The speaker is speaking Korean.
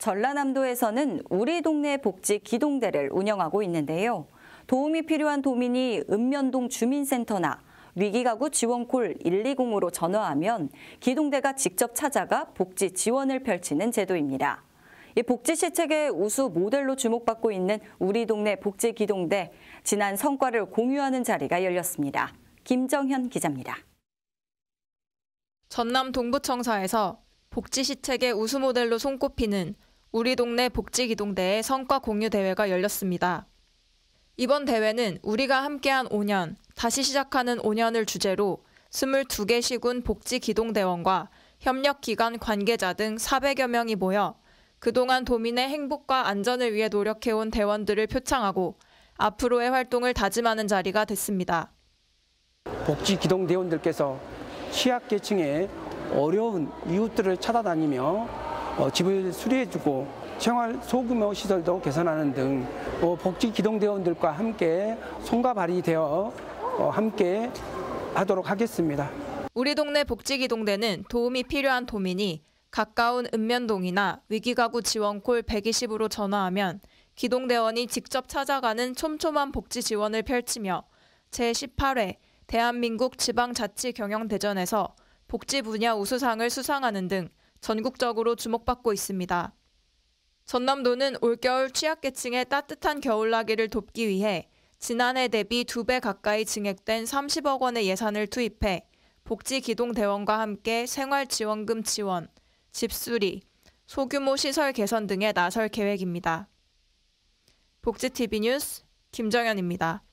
전라남도에서는 우리 동네 복지 기동대를 운영하고 있는데요. 도움이 필요한 도민이 읍면동 주민센터나 위기가구 지원콜 120으로 전화하면 기동대가 직접 찾아가 복지 지원을 펼치는 제도입니다. 이 복지 시책의 우수 모델로 주목받고 있는 우리 동네 복지 기동대 지난 성과를 공유하는 자리가 열렸습니다. 김정현 기자입니다. 전남 동부청사에서 복지 시책의 우수 모델로 손꼽히는 우리 동네 복지기동대의 성과 공유 대회가 열렸습니다. 이번 대회는 우리가 함께한 5년, 다시 시작하는 5년을 주제로 22개 시군 복지기동대원과 협력기관 관계자 등 400여 명이 모여 그동안 도민의 행복과 안전을 위해 노력해온 대원들을 표창하고 앞으로의 활동을 다짐하는 자리가 됐습니다. 복지기동대원들께서 취약계층의 어려운 이웃들을 찾아다니며 어, 집을 수리해주고 생활 소규모 시설도 개선하는 등 어, 복지 기동대원들과 함께 손과 발이 되어 어, 함께 하도록 하겠습니다. 우리 동네 복지기동대는 도움이 필요한 도민이 가까운 읍면동이나 위기가구 지원콜 120으로 전화하면 기동대원이 직접 찾아가는 촘촘한 복지 지원을 펼치며 제18회 대한민국 지방자치경영대전에서 복지 분야 우수상을 수상하는 등 전국적으로 주목받고 있습니다. 전남도는 올겨울 취약계층의 따뜻한 겨울나기를 돕기 위해 지난해 대비 두 배 가까이 증액된 30억 원의 예산을 투입해 복지기동대원과 함께 생활지원금 지원, 집수리, 소규모 시설 개선 등에 나설 계획입니다. 복지TV 뉴스 김정현입니다.